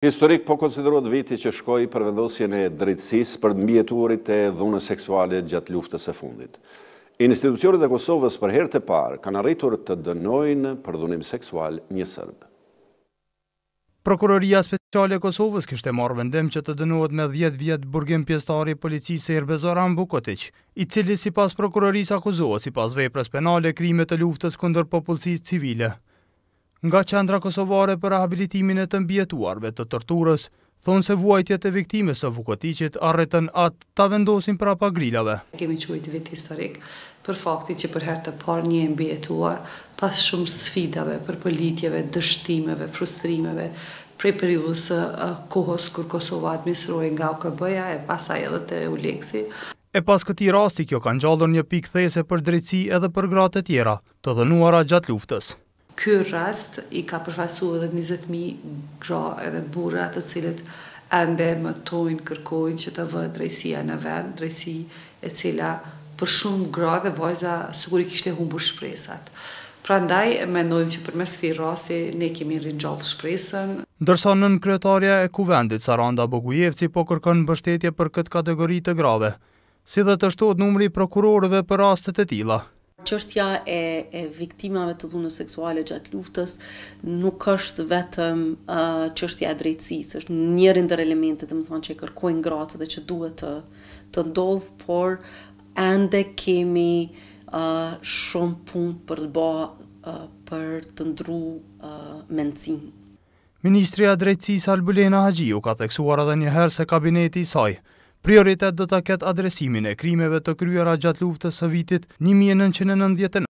Historik po konsiderot viti që shkoj për vendosjen e drejtsis për mbjeturit e dhune seksuale gjatë luftës e fundit. Institucionit e Kosovës për herë të parë kanë arritur të dënojnë për dhunim seksual një sërbë. Prokuroria Speciale Kosovës kështë e marrë vendim që të dënohet me 10 vjetë burgim pjestari policisë Irbe Zoran Bukotic, i cili si pas prokurorisë akuzohet si pas vej penale krimet të luftës kunder popullësit civile nga qendra kosovare për rehabilitimin e të mbjetuarve të tërturës, thonë se vuajtjet e viktime së vukotichit arretën atë të vendosin prapa grillave. Kemi qujtë vit historik për fakti që për herë të parë një mbjetuar pas shumë sfidave për politjeve, dështimeve, frustrimeve, prej periudës kohës kur Kosova administrojë nga u ja e pasa edhe të Uleksi. E pas këti rasti, kjo kanë gjallur një pik these për drejtësi edhe për gratë të tjera, të dhenuara gjatë luftës ky rast i ka përfaqësuar edhe 20000 gra edhe burra të cilët ende tojnë, kërkojnë që të vë drejtësia në vend, drejtësi e cila për shumë gra dhe vajza sigurisht kishte humbur shpresat. Prandaj e mendojmë që përmes këtij rasti ne kemi rinxhall shpresën. Ndërsa nën kryetaria e kuvendit Saranda Bogujevci po kërkon mbështetje për këtë kategori të grave, si dhe të shtohet numri prokurorëve për rastet e tilla. Qështja e, e viktimave të dhune seksuale gjatë luftës nuk është vetëm uh, qështja e drejtësisë, është njërin dhe elementet dhe më thonë që e kërkojnë gratë dhe që duhet të, të ndovë, por ende kemi uh, shumë punë për të bëha uh, për të ndru uh, mencinë. Ministria Drejtsisë Albulena Haji u ka theksuar edhe një herë se kabineti i saj Prioritet do të ketë adresimin e krimeve të kryera gjatë luftës së vitit 1999.